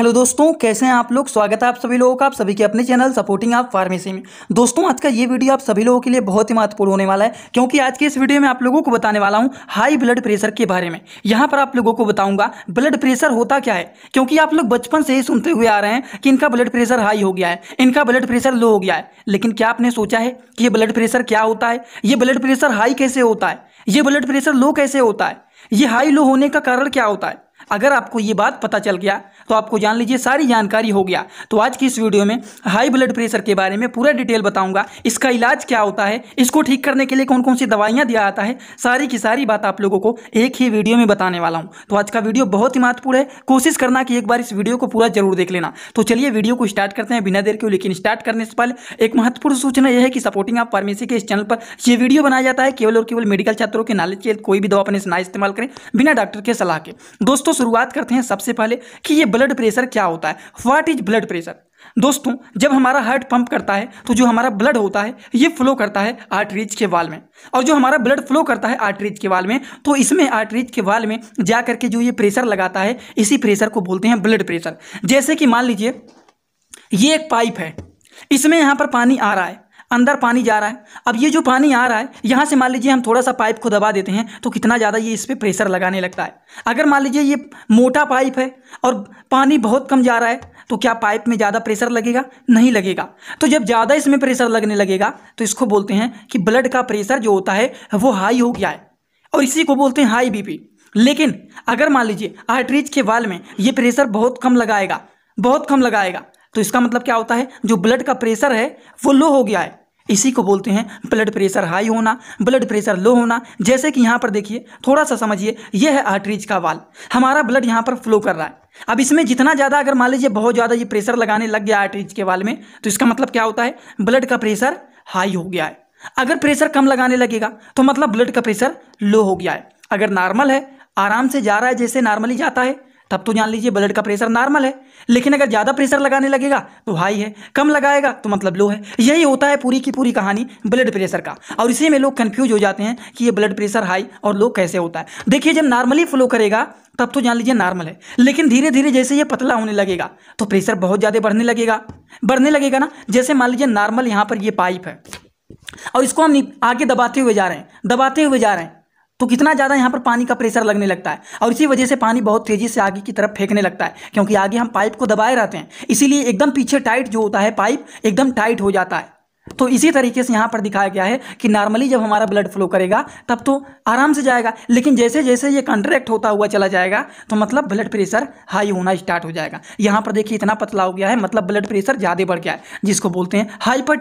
hello दोस्तों कैसे हैं आप लोग स्वागत है आप सभी लोगों का आप सभी के अपने चैनल सपोर्टिंग आप फार्मेसी में दोस्तों आज का ये वीडियो आप सभी लोगों के लिए बहुत ही महत्वपूर्ण होने वाला है क्योंकि आज के इस वीडियो में आप लोगों को बताने वाला हूँ हाई ब्लड प्रेशर के बारे में यहाँ पर आप लोगों को बताऊंगा ब्लड प्रेशर होता क्या है क्योंकि आप लोग बचपन से ही सुनते हुए आ रहे हैं कि इनका ब्लड प्रेशर हाई हो गया है इनका ब्लड प्रेशर लो हो गया है लेकिन क्या आपने सोचा है कि ये ब्लड प्रेशर क्या होता है ये ब्लड प्रेशर हाई कैसे होता है ये ब्लड प्रेशर लो कैसे होता है ये हाई लो होने का कारण क्या होता है अगर आपको ये बात पता चल गया तो आपको जान लीजिए सारी जानकारी हो गया तो आज की इस वीडियो में हाई ब्लड प्रेशर के बारे में पूरा डिटेल बताऊंगा इसका इलाज क्या होता है इसको ठीक करने के लिए कौन कौन सी दवाइयाँ दिया जाता है सारी की सारी बात आप लोगों को एक ही वीडियो में बताने वाला हूँ तो आज का वीडियो बहुत ही महत्वपूर्ण है कोशिश करना कि एक बार इस वीडियो को पूरा जरूर देख लेना तो चलिए वीडियो को स्टार्ट करते हैं बिना देर के लेकिन स्टार्ट करने से पहले एक महत्वपूर्ण सूचना यह है कि सपोर्टिंग आप फार्मेसी के इस चैनल पर यह वीडियो बनाया जाता है केवल और केवल मेडिकल छात्रों के नॉलेज के कोई भी दवा अपने ना इस्तेमाल करें बिना डॉक्टर के सलाह के दोस्तों शुरुआत करते हैं सबसे पहले कि ये ब्लड प्रेशर क्या होता है व्हाट इज ब्लड प्रेशर दोस्तों जब हमारा हार्ट पंप करता है तो जो हमारा ब्लड होता है ये फ्लो करता है आर्टरीज के वाल में और जो हमारा ब्लड फ्लो करता है आर्टरीज के वाल में तो इसमें आर्टरीज के वाल में जा करके जो ये प्रेशर लगाता है इसी प्रेशर को बोलते हैं ब्लड प्रेशर जैसे कि मान लीजिए ये एक पाइप है इसमें यहाँ पर पानी आ रहा है अंदर पानी जा रहा है अब ये जो पानी आ रहा है यहाँ से मान लीजिए हम थोड़ा सा पाइप को दबा देते हैं तो कितना ज़्यादा ये इस पर प्रेशर लगाने लगता है अगर मान लीजिए ये मोटा पाइप है और पानी बहुत कम जा रहा है तो क्या पाइप में ज़्यादा प्रेशर लगेगा नहीं लगेगा तो जब ज़्यादा इसमें प्रेशर लगने लगेगा तो इसको बोलते हैं कि ब्लड का प्रेशर जो होता है वो हाई हो गया है और इसी को बोलते हैं हाई बी लेकिन अगर मान लीजिए आर्टरीज के वाल में ये प्रेशर बहुत कम लगाएगा बहुत कम लगाएगा तो इसका मतलब क्या होता है जो ब्लड का प्रेशर है वो लो हो गया है इसी को बोलते हैं ब्लड प्रेशर हाई होना ब्लड प्रेशर लो होना जैसे कि यहाँ पर देखिए थोड़ा सा समझिए यह है आर्टरीज का वाल हमारा ब्लड यहाँ पर फ्लो कर रहा है अब इसमें जितना ज़्यादा अगर मान लीजिए बहुत ज़्यादा ये प्रेशर लगाने लग गया आर्टरीज के वाल में तो इसका मतलब क्या होता है ब्लड का प्रेशर हाई हो गया है अगर प्रेशर कम लगाने लगेगा तो मतलब ब्लड का प्रेशर लो हो गया है अगर नॉर्मल है आराम से जा रहा है जैसे नॉर्मली जाता है तब तो जान लीजिए ब्लड का प्रेशर नॉर्मल है लेकिन अगर ज़्यादा प्रेशर लगाने लगेगा तो हाई है कम लगाएगा तो मतलब लो है यही होता है पूरी की पूरी कहानी ब्लड प्रेशर का और इसी में लोग कन्फ्यूज हो जाते हैं कि ये ब्लड प्रेशर हाई और लो कैसे होता है देखिए जब नॉर्मली फ्लो करेगा तब तो जान लीजिए नॉर्मल है लेकिन धीरे धीरे जैसे ये पतला होने लगेगा तो प्रेशर बहुत ज़्यादा बढ़ने लगेगा बढ़ने लगेगा ना जैसे मान लीजिए नॉर्मल यहाँ पर ये पाइप है और इसको हम आगे दबाते हुए जा रहे हैं दबाते हुए जा रहे हैं तो कितना ज़्यादा यहाँ पर पानी का प्रेशर लगने लगता है और इसी वजह से पानी बहुत तेज़ी से आगे की तरफ फेंकने लगता है क्योंकि आगे हम पाइप को दबाए रहते हैं इसीलिए एकदम पीछे टाइट जो होता है पाइप एकदम टाइट हो जाता है तो इसी तरीके से यहाँ पर दिखाया गया है कि नॉर्मली जब हमारा ब्लड फ्लो करेगा तब तो आराम से जाएगा लेकिन जैसे जैसे ये कंट्रैक्ट होता हुआ चला जाएगा तो मतलब ब्लड प्रेशर हाई होना स्टार्ट हो जाएगा यहाँ पर देखिए इतना पतला हो गया है मतलब ब्लड प्रेशर ज़्यादा बढ़ गया है जिसको बोलते हैं हाइपर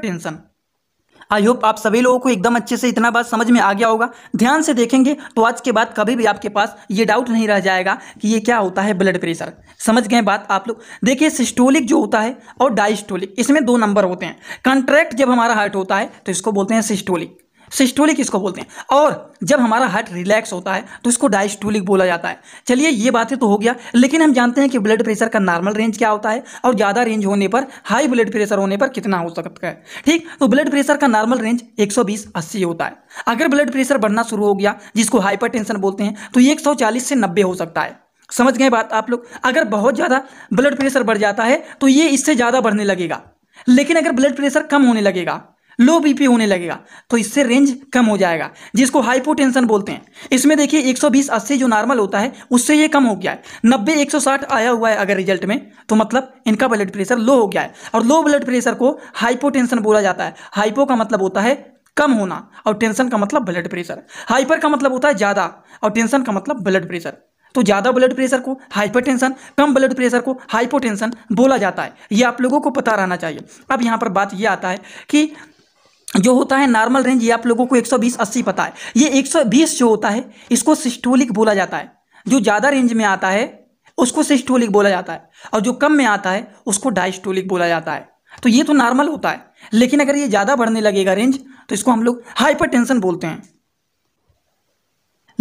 आई होप आप सभी लोगों को एकदम अच्छे से इतना बात समझ में आ गया होगा ध्यान से देखेंगे तो आज के बाद कभी भी आपके पास ये डाउट नहीं रह जाएगा कि ये क्या होता है ब्लड प्रेशर समझ गए बात आप लोग देखिए सिस्टोलिक जो होता है और डाइस्टोलिक इसमें दो नंबर होते हैं कंट्रैक्ट जब हमारा हार्ट होता है तो इसको बोलते हैं सिस्टोलिक सिस्टोलिक इसको बोलते हैं और जब हमारा हार्ट रिलैक्स होता है तो इसको डायस्टोलिक बोला जाता है चलिए ये बातें तो हो गया लेकिन हम जानते हैं कि ब्लड प्रेशर का नॉर्मल रेंज क्या होता है और ज़्यादा रेंज होने पर हाई ब्लड प्रेशर होने पर कितना हो सकता है ठीक तो ब्लड प्रेशर का नॉर्मल रेंज एक सौ होता है अगर ब्लड प्रेशर बढ़ना शुरू हो गया जिसको हाइपर बोलते हैं तो 140 से नब्बे हो सकता है समझ गए बात आप लोग अगर बहुत ज़्यादा ब्लड प्रेशर बढ़ जाता है तो ये इससे ज़्यादा बढ़ने लगेगा लेकिन अगर ब्लड प्रेशर कम होने लगेगा लो बीपी होने लगेगा तो इससे रेंज कम हो जाएगा जिसको हाइपोटेंशन बोलते हैं इसमें देखिए 120 80 जो नॉर्मल होता है उससे ये कम हो गया है 90 160 आया हुआ है अगर रिजल्ट में तो मतलब इनका ब्लड प्रेशर लो हो गया है और लो ब्लड प्रेशर को हाइपोटेंशन बोला जाता है हाइपो का मतलब होता है कम होना और टेंशन का मतलब ब्लड प्रेशर हाइपर का मतलब होता है ज़्यादा और टेंशन का मतलब ब्लड प्रेशर तो ज़्यादा ब्लड प्रेशर को हाइपरटेंशन कम ब्लड प्रेशर को हाइपोटेंशन बोला जाता है ये आप लोगों को पता रहना चाहिए अब यहाँ पर बात यह आता है कि जो होता है नॉर्मल रेंज ये आप लोगों को 120 80 पता है ये 120 जो होता है इसको सिस्टोलिक बोला जाता है जो ज़्यादा रेंज में आता है उसको सिस्टोलिक बोला जाता है और जो कम में आता है उसको डाइस्टोलिक बोला जाता है तो ये तो नॉर्मल होता है लेकिन अगर ये ज़्यादा बढ़ने लगेगा रेंज तो इसको हम लोग हाइपर बोलते हैं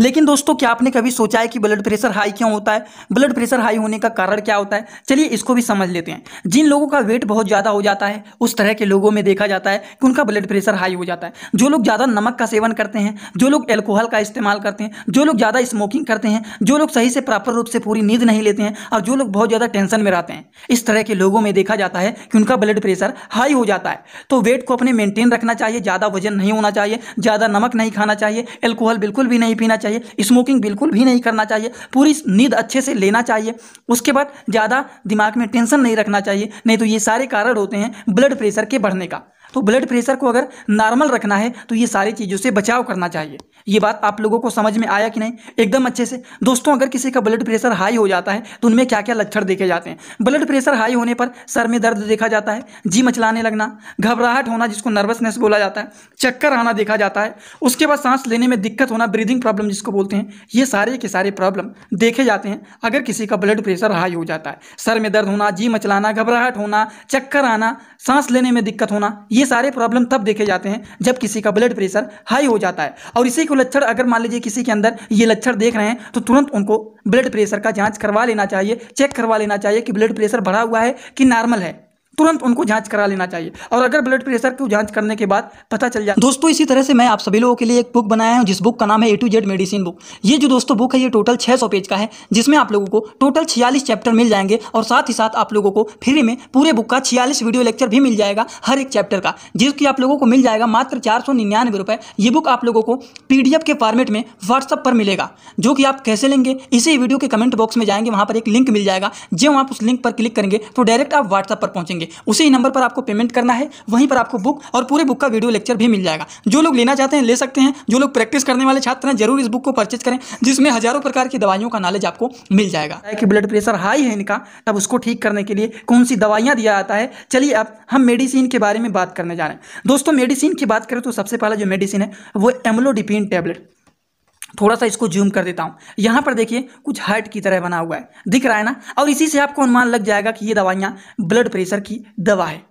लेकिन दोस्तों क्या आपने कभी सोचा है कि ब्लड प्रेशर हाई क्यों होता है ब्लड प्रेशर हाई होने का कारण क्या होता है चलिए इसको भी समझ लेते हैं जिन लोगों का वेट बहुत ज़्यादा हो जाता है उस तरह के लोगों में देखा जाता है कि उनका ब्लड प्रेशर हाई हो जाता है जो लोग ज़्यादा नमक का सेवन करते हैं जो लोग एल्कोहल का इस्तेमाल करते हैं जो लोग ज़्यादा स्मोकिंग करते हैं जो लोग सही से प्रॉपर रूप से पूरी नींद नहीं लेते हैं और जो लोग बहुत ज़्यादा टेंशन में रहते हैं इस तरह के लोगों में देखा जाता है कि उनका ब्लड प्रेशर हाई हो जाता है तो वेट को अपने मेंटेन रखना चाहिए ज़्यादा वजन नहीं होना चाहिए ज़्यादा नमक नहीं खाना चाहिए एल्कोहल बिल्कुल भी नहीं पीना चाहिए चाहिए स्मोकिंग बिल्कुल भी नहीं करना चाहिए पूरी नींद अच्छे से लेना चाहिए उसके बाद ज़्यादा दिमाग में टेंशन नहीं रखना चाहिए नहीं तो ये सारे कारण होते हैं ब्लड प्रेशर के बढ़ने का तो ब्लड प्रेशर को अगर नॉर्मल रखना है तो ये सारी चीज़ों से बचाव करना चाहिए ये बात आप लोगों को समझ में आया कि नहीं एकदम अच्छे से दोस्तों अगर किसी का ब्लड प्रेशर हाई हो जाता है तो उनमें क्या क्या लक्षण देखे जाते हैं ब्लड प्रेशर हाई होने पर सर में दर्द देखा जाता है जी मचलाने लगना घबराहट होना जिसको नर्वसनेस बोला जाता है चक्कर आना देखा जाता है उसके बाद सांस लेने में दिक्कत होना ब्रीदिंग प्रॉब्लम जिसको बोलते हैं ये सारे के सारे प्रॉब्लम देखे जाते हैं अगर किसी का ब्लड प्रेशर हाई हो जाता है सर में दर्द होना जी मचलाना घबराहट होना चक्कर आना सांस लेने में दिक्कत होना ये सारे प्रॉब्लम तब देखे जाते हैं जब किसी का ब्लड प्रेशर हाई हो जाता है और इसी को लक्षण अगर मान लीजिए किसी के अंदर ये लक्षण देख रहे हैं तो तुरंत उनको ब्लड प्रेशर का जांच करवा लेना चाहिए चेक करवा लेना चाहिए कि ब्लड प्रेशर बढ़ा हुआ है कि नॉर्मल है तुरंत उनको जांच करा लेना चाहिए और अगर ब्लड प्रेशर की जांच करने के बाद पता चल जाए दोस्तों इसी तरह से मैं आप सभी लोगों के लिए एक बुक बनाया हूँ जिस बुक का नाम है A to Z medicine book ये जो दोस्तों बुक है ये टोटल छः सौ पेज का है जिसमें आप लोगों को टोटल छियालीस चैप्टर मिल जाएंगे और साथ ही साथ आप लोगों को फ्री में पूरे बुक का छियालीस वीडियो लेक्चर भी मिल जाएगा हर एक चैप्टर का जिसकी आप लोगों को मिल जाएगा मात्र चार सौ निन्यानवे रुपये ये बुक आप लोगों को पी के फॉर्मेट में व्हाट्सअप पर मिलेगा जो कि आप कैसे लेंगे इसी वीडियो के कमेंट बॉक्स में जाएंगे वहाँ पर एक लिंक मिल जाएगा जब आप उस लिंक पर क्लिक करेंगे तो डायरेक्ट आप व्हाट्सअप पर पहुंचेंगे उसी ही नंबर पर आपको पेमेंट करना है वहीं पर आपको बुक और पूरे बुक का वीडियो लेक्चर भी मिल जाएगा जो लोग लेना चाहते हैं ले सकते हैं जो लोग प्रैक्टिस करने वाले छात्र हैं जरूर इस बुक को परचेज करें जिसमें हजारों प्रकार की दवाइयों का नॉलेज आपको मिल जाएगा कि ब्लड प्रेशर हाई है इनका तब उसको ठीक करने के लिए कौन सी दवाइयाँ दिया जाता है चलिए अब हम मेडिसिन के बारे में बात करने जा रहे हैं दोस्तों मेडिसिन की बात करें तो सबसे पहला जो मेडिसिन है वो एमलोडिपिन टैबलेट थोड़ा सा इसको जूम कर देता हूँ यहाँ पर देखिए कुछ हर्ट की तरह बना हुआ है दिख रहा है ना और इसी से आपको अनुमान लग जाएगा कि ये दवाइयाँ ब्लड प्रेशर की दवा है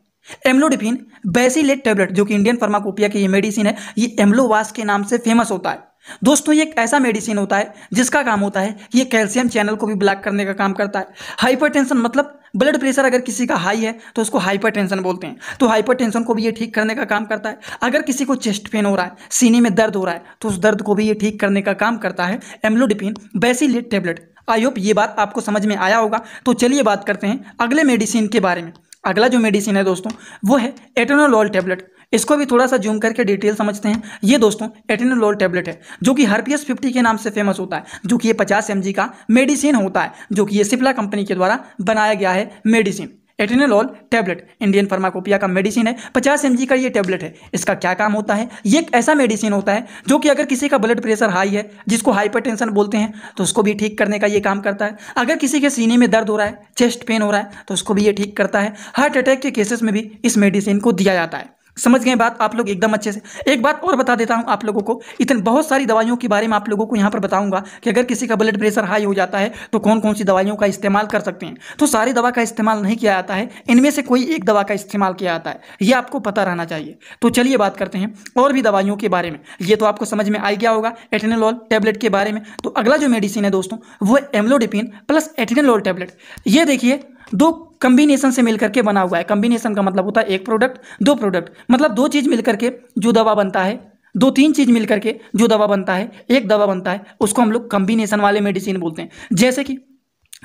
एम्लोडिफिन बेसिलेट टेबलेट जो कि इंडियन फार्माकोपिया की ये मेडिसिन है ये एम्लोवास के नाम से फेमस होता है दोस्तों ये एक ऐसा मेडिसिन होता है जिसका काम होता है कि ये कैल्शियम चैनल को भी ब्लॉक करने का काम करता है हाइपरटेंशन मतलब ब्लड प्रेशर अगर किसी का हाई है तो उसको हाइपरटेंशन बोलते हैं तो हाइपरटेंशन को भी ये ठीक करने का काम करता है अगर किसी को चेस्ट पेन हो रहा है सीने में दर्द हो रहा है तो उस दर्द को भी ये ठीक करने का काम करता है amlodipine besylate tablet I hope ये बात आपको समझ में आया होगा तो चलिए बात करते हैं अगले मेडिसिन के बारे में अगला जो मेडिसिन है दोस्तों वो है एटेनोलॉल टेबलेट इसको भी थोड़ा सा जूम करके डिटेल समझते हैं ये दोस्तों एटेनोलोल टैबलेट है जो कि हर्पियस फिफ्टी के नाम से फेमस होता है जो कि ये पचास एम का मेडिसिन होता है जो कि ये सिप्ला कंपनी के द्वारा बनाया गया है medicine atenolol tablet Indian pharmacopoeia का मेडिसिन है 50 एम का ये टैबलेट है इसका क्या काम होता है ये एक ऐसा मेडिसिन होता है जो कि अगर किसी का ब्लड प्रेशर हाई है जिसको हाइपरटेंशन बोलते हैं तो उसको भी ठीक करने का ये काम करता है अगर किसी के सीने में दर्द हो रहा है चेस्ट पेन हो रहा है तो उसको भी ये ठीक करता है हार्ट अटैक के केसेस में भी इस मेडिसिन को दिया जाता है समझ गए बात आप लोग एकदम अच्छे से एक बात और बता देता हूँ आप लोगों को इतने बहुत सारी दवाइयों के बारे में आप लोगों को यहाँ पर बताऊंगा कि अगर किसी का ब्लड प्रेशर हाई हो जाता है तो कौन कौन सी दवाइयों का इस्तेमाल कर सकते हैं तो सारी दवा का इस्तेमाल नहीं किया जाता है इनमें से कोई एक दवा का इस्तेमाल किया जाता है ये आपको पता रहना चाहिए तो चलिए बात करते हैं और भी दवाइयों के बारे में ये तो आपको समझ में आ गया होगा एटेनोलॉल टैबलेट के बारे में तो अगला जो मेडिसिन है दोस्तों वो एम्लोडिपिन प्लस एटेनोलॉल टैबलेट ये देखिए दो कम्बिनेशन से मिलकर के बना हुआ है कम्बिनेशन का मतलब होता है एक प्रोडक्ट दो प्रोडक्ट मतलब दो चीज़ मिलकर के जो दवा बनता है दो तीन चीज़ मिलकर के जो दवा बनता है एक दवा बनता है उसको हम लोग कम्बिनेशन वाले मेडिसिन बोलते हैं जैसे कि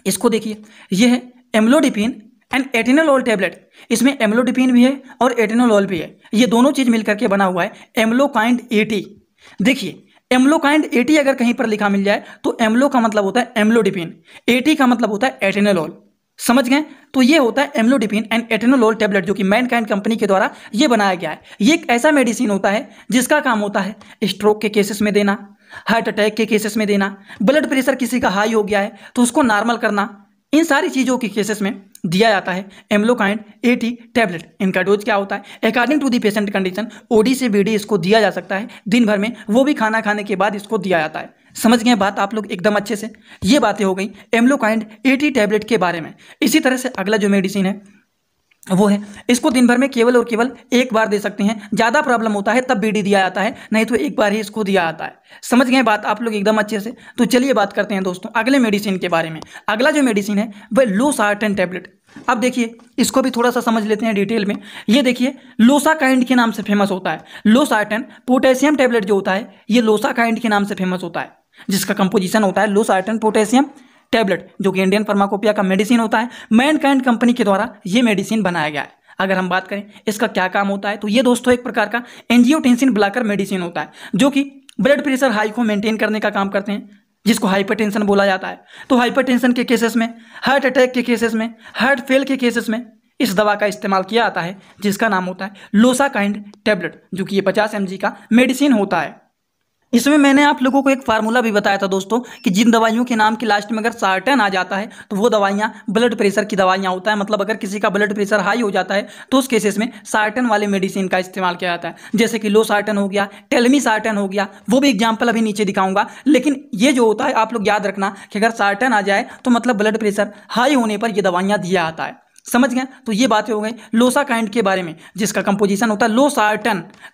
इसको देखिए यह है एम्लोडिपिन एंड एटेनोलॉल टेबलेट इसमें एम्लोडिपिन भी है और एटेनोलॉल भी है ये दोनों चीज़ मिलकर के बना हुआ है एम्लोकाइंड एटी देखिए एम्लोकाइंड एटी अगर कहीं पर लिखा मिल जाए तो एम्लो का मतलब होता है एम्लोडिपिन एटी का मतलब होता है एटेनोलॉल समझ गए तो ये होता है एम्लोडिपिन एंड एटेनोलोल टेबलेट जो कि मैन काइंड कंपनी के द्वारा ये बनाया गया है ये एक ऐसा मेडिसिन होता है जिसका काम होता है स्ट्रोक के केसेस में देना हार्ट अटैक के केसेस में देना ब्लड प्रेशर किसी का हाई हो गया है तो उसको नॉर्मल करना इन सारी चीज़ों के केसेस में दिया जाता है एम्लोकाइंड टी टैबलेट इनका डोज क्या होता है according to the patient condition OD से बी इसको दिया जा सकता है दिन भर में वो भी खाना खाने के बाद इसको दिया जाता है समझ गए बात आप लोग एकदम अच्छे से ये बातें हो गई एम्लोकाइंड एटी टैबलेट के बारे में इसी तरह से अगला जो मेडिसिन है वो है इसको दिन भर में केवल और केवल एक बार दे सकते हैं ज़्यादा प्रॉब्लम होता है तब बीडी दिया जाता है नहीं तो एक बार ही इसको दिया जाता है समझ गए बात आप लोग एकदम अच्छे से तो चलिए बात करते हैं दोस्तों अगले मेडिसिन के बारे में अगला जो मेडिसिन है वह लोसार्टन टैबलेट अब देखिए इसको भी थोड़ा सा समझ लेते हैं डिटेल में ये देखिए लोसा काइंड के नाम से फेमस होता है लोसार्टन पोटेशियम टैबलेट जो होता है ये लोसा काइंड के नाम से फेमस होता है जिसका कंपोजिशन होता है लो साइटन पोटेशियम टैबलेट जो कि इंडियन फार्माकोपिया का मेडिसिन होता है मैन कैंड कंपनी के द्वारा ये मेडिसिन बनाया गया है अगर हम बात करें इसका क्या काम होता है तो ये दोस्तों एक प्रकार का एंजियोटेंसिन ब्लॉकर मेडिसिन होता है जो कि ब्लड प्रेशर हाई को मेंटेन करने का काम करते हैं जिसको हाइपरटेंशन बोला जाता है तो हाइपरटेंशन के केसेस में हार्ट अटैक के केसेस में हार्ट फेल के केसेस में इस दवा का इस्तेमाल किया जाता है जिसका नाम होता है लोसाकाइंड टैबलेट जो कि ये 50 एम का मेडिसिन होता है इसमें मैंने आप लोगों को एक फार्मूला भी बताया था दोस्तों कि जिन दवाइयों के नाम की लास्ट में अगर सार्टन आ जाता है तो वो दवाइयाँ ब्लड प्रेशर की दवाइयाँ होता है मतलब अगर किसी का ब्लड प्रेशर हाई हो जाता है तो उस केसेस में सार्टन वाले मेडिसिन का इस्तेमाल किया जाता है जैसे कि लो सार्टन हो गया टेलमी सार्टन हो गया वो भी एग्जाम्पल अभी नीचे दिखाऊंगा लेकिन ये जो होता है आप लोग याद रखना कि अगर सार्टन आ जाए तो मतलब ब्लड प्रेशर हाई होने पर यह दवाइयाँ दिया जाता है समझ गए तो ये बातें हो गई लोसा काइंड के बारे में जिसका कंपोजिशन होता है लो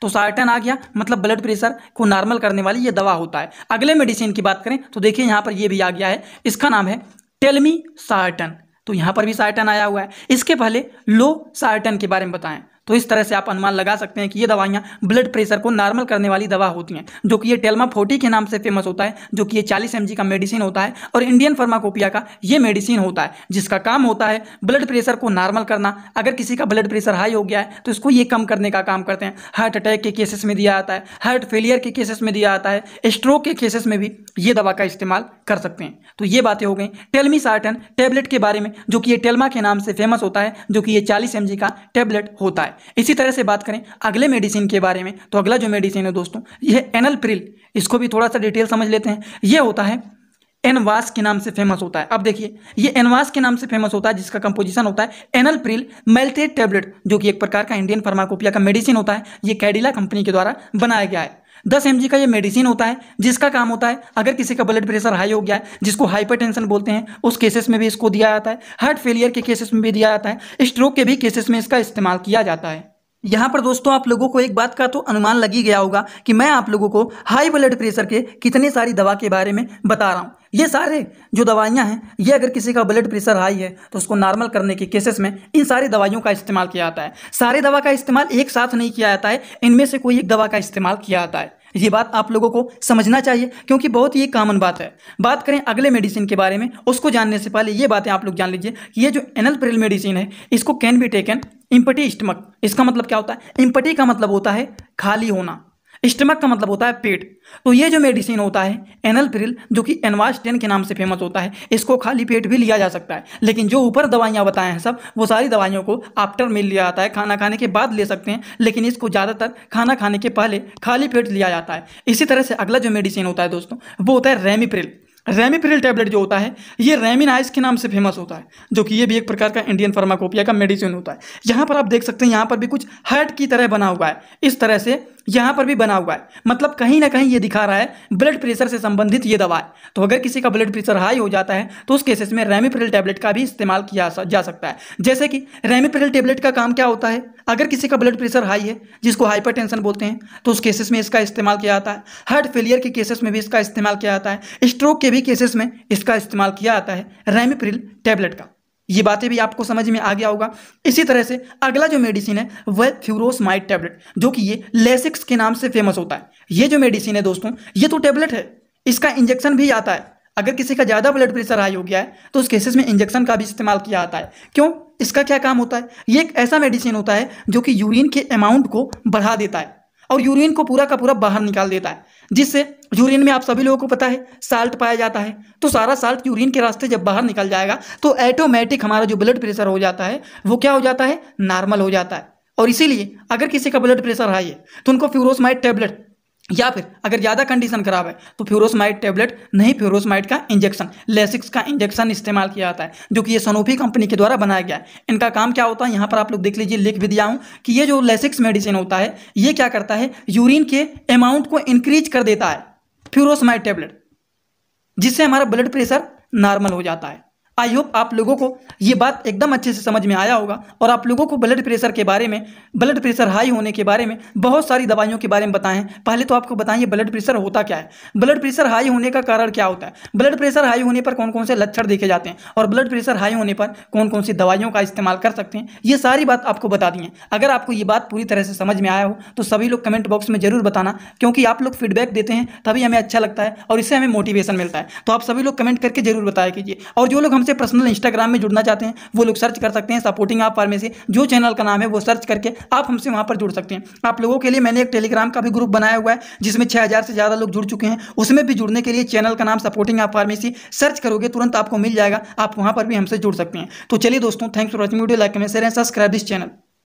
तो सार्टन आ गया मतलब ब्लड प्रेशर को नॉर्मल करने वाली ये दवा होता है अगले मेडिसिन की बात करें तो देखिए यहाँ पर ये भी आ गया है इसका नाम है टेलमी सार्टन तो यहाँ पर भी सार्टन आया हुआ है इसके पहले लो सार्टन के बारे में बताएं तो इस तरह से आप अनुमान लगा सकते हैं कि ये दवाइयाँ ब्लड प्रेशर को नॉर्मल करने वाली दवा होती हैं जो कि ये टेलमा फोर्टी के नाम से फेमस होता है जो कि ये चालीस एम का मेडिसिन होता है और इंडियन फार्माकोपिया का ये मेडिसिन होता है जिसका काम होता है ब्लड प्रेशर को नॉर्मल करना अगर किसी का ब्लड प्रेशर हाई हो गया है तो इसको ये कम करने का काम करते हैं हार्ट अटैक के केसेस में दिया जाता है हार्ट फेलियर के केसेस में दिया जाता है स्ट्रोक के केसेस में भी ये दवा का इस्तेमाल कर सकते हैं तो ये बातें हो गई टेलमी सार्टन टेबलेट के बारे में जो कि ये टेलमा के नाम से फेमस होता है जो कि ये चालीस एम का टेबलेट होता है इसी तरह से बात करें अगले मेडिसिन के बारे में तो अगला जो मेडिसिन है दोस्तों ये एनल प्रिल इसको भी थोड़ा सा डिटेल समझ लेते हैं ये होता है एनवास के नाम से फेमस होता है अब देखिए ये एनवास के नाम से फेमस होता है जिसका कंपोजिशन होता है एनल प्रिल मेल्टेड टेबलेट जो कि एक प्रकार का इंडियन फार्माकोपिया का मेडिसिन होता है ये कैडिला कंपनी के द्वारा बनाया गया है दस एम का ये मेडिसिन होता है जिसका काम होता है अगर किसी का ब्लड प्रेशर हाई हो गया है जिसको हाइपरटेंशन बोलते हैं उस केसेस में भी इसको दिया जाता है हार्ट फेलियर के केसेस में भी दिया जाता है स्ट्रोक के भी केसेस में इसका इस्तेमाल किया जाता है यहाँ पर दोस्तों आप लोगों को एक बात का तो अनुमान लगी गया होगा कि मैं आप लोगों को हाई ब्लड प्रेशर के कितने सारी दवा के बारे में बता रहा हूँ ये सारे जो दवाइयाँ हैं ये अगर किसी का ब्लड प्रेशर हाई है तो उसको नॉर्मल करने के केसेस में इन सारी दवाइयों का इस्तेमाल किया जाता है सारे दवा का इस्तेमाल एक साथ नहीं किया जाता है इनमें से कोई एक दवा का इस्तेमाल किया जाता है ये बात आप लोगों को समझना चाहिए क्योंकि बहुत ही कॉमन बात है बात करें अगले मेडिसिन के बारे में उसको जानने से पहले ये बातें आप लोग जान लीजिए कि ये जो एनल प्रिल मेडिसिन है इसको can be taken empty stomach इसका मतलब क्या होता है इम्पटी का मतलब होता है खाली होना स्टमक का मतलब होता है पेट तो ये जो मेडिसिन होता है एनल प्रिल जो कि एनवास्टेन के नाम से फेमस होता है इसको खाली पेट भी लिया जा सकता है लेकिन जो ऊपर दवाइयाँ बताएं हैं सब वो सारी दवाइयों को आफ्टर मील लिया जाता है खाना खाने के बाद ले सकते हैं लेकिन इसको ज़्यादातर खाना खाने के पहले खाली पेट लिया जाता है इसी तरह से अगला जो मेडिसिन होता है दोस्तों वो होता है रेमिप्रिल रेमीप्रिल टैबलेट जो होता है ये आइस के नाम से फेमस होता है जो कि ये भी एक प्रकार का इंडियन फार्माकोपिया का मेडिसिन होता है यहाँ पर आप देख सकते हैं यहाँ पर भी कुछ हर्ट की तरह बना हुआ है इस तरह से यहाँ पर भी बना हुआ है मतलब कहीं ना कहीं ये दिखा रहा है ब्लड प्रेशर से संबंधित ये दवा है तो अगर किसी का ब्लड प्रेशर हाई हो जाता है तो उस केसेस में रेमिप्रिल टैबलेट का भी इस्तेमाल किया जा सकता है जैसे कि रेमिप्रिल टैबलेट का काम क्या होता है अगर किसी का ब्लड प्रेशर हाई है जिसको हाइपर बोलते हैं तो उस केसेस में इसका इस्तेमाल किया जाता है हार्ट फेलियर के केसेस में भी इसका इस्तेमाल किया जाता है स्ट्रोक के भी केसेस में इसका इस्तेमाल किया जाता है रेमिप्रिल टैबलेट का ये बातें भी आपको समझ में आ गया होगा इसी तरह से अगला जो मेडिसिन है वह फ्यूरोसमाइड टैबलेट जो कि ये लेसिक्स के नाम से फेमस होता है ये जो मेडिसिन है दोस्तों ये तो टैबलेट है इसका इंजेक्शन भी आता है अगर किसी का ज़्यादा ब्लड प्रेशर हाई हो गया है तो उस केसेस में इंजेक्शन का भी इस्तेमाल किया जाता है क्यों इसका क्या काम होता है ये एक ऐसा मेडिसिन होता है जो कि यूरिन के अमाउंट को बढ़ा देता है और यूरिन को पूरा का पूरा बाहर निकाल देता है जिससे यूरिन में आप सभी लोगों को पता है साल्ट पाया जाता है तो सारा साल्ट यूरिन के रास्ते जब बाहर निकल जाएगा तो ऐटोमेटिक हमारा जो ब्लड प्रेशर हो जाता है वो क्या हो जाता है नॉर्मल हो जाता है और इसीलिए अगर किसी का ब्लड प्रेशर हाई है तो उनको फ्यूरोसमाइड टेबलेट या फिर अगर ज़्यादा कंडीशन खराब है तो फ्यूरोसमाइड टेबलेट नहीं फ्यूरोसमाइड का इंजेक्शन लेसिक्स का इंजेक्शन इस्तेमाल किया जाता है जो कि ये सोनोफी कंपनी के द्वारा बनाया गया है इनका काम क्या होता है यहाँ पर आप लोग देख लीजिए लिख भी दिया हूँ कि ये जो लेसिक्स मेडिसिन होता है ये क्या करता है यूरिन के अमाउंट को इंक्रीज कर देता है फ्यूरोसमाइड टेबलेट जिससे हमारा ब्लड प्रेशर नॉर्मल हो जाता है आई होप आप लोगों को ये बात एकदम अच्छे से समझ में आया होगा और आप लोगों को ब्लड प्रेशर के बारे में ब्लड प्रेशर हाई होने के बारे में बहुत सारी दवाइयों के बारे में बताएं पहले तो आपको बताएं ब्लड प्रेशर होता क्या है ब्लड प्रेशर हाई होने का कारण क्या होता है ब्लड प्रेशर हाई होने पर कौन कौन से लक्षण देखे जाते हैं और ब्लड प्रेशर हाई होने पर कौन कौन सी दवाइयों का इस्तेमाल कर सकते हैं ये सारी बात आपको बता दी है अगर आपको ये बात पूरी तरह से समझ में आया हो तो सभी लोग कमेंट बॉक्स में जरूर बताना क्योंकि आप लोग फीडबैक देते हैं तभी हमें अच्छा लगता है और इससे हमें मोटिवेशन मिलता है तो आप सभी लोग कमेंट करके जरूर बताया कीजिए और जो लोग हमसे पर्सनल इंस्टाग्राम में जुड़ना चाहते हैं वो लोग सर्च कर सकते हैं सपोर्टिंग आप फार्मेसी जो चैनल का नाम है वो सर्च करके आप हमसे वहाँ पर जुड़ सकते हैं आप लोगों के लिए मैंने एक टेलीग्राम का भी ग्रुप बनाया हुआ है जिसमें छः से ज़्यादा लोग जुड़ चुके हैं उसमें भी जुड़ने के लिए चैनल का नाम सपोर्टिंग आप फार्मेसी सर्च करोगे तुरंत आपको मिल जाएगा आप वहाँ पर भी हमसे जुड़ सकते हैं तो चलिए दोस्तों thanks for watching video like में शेयर सब्सक्राइब दिस चैनल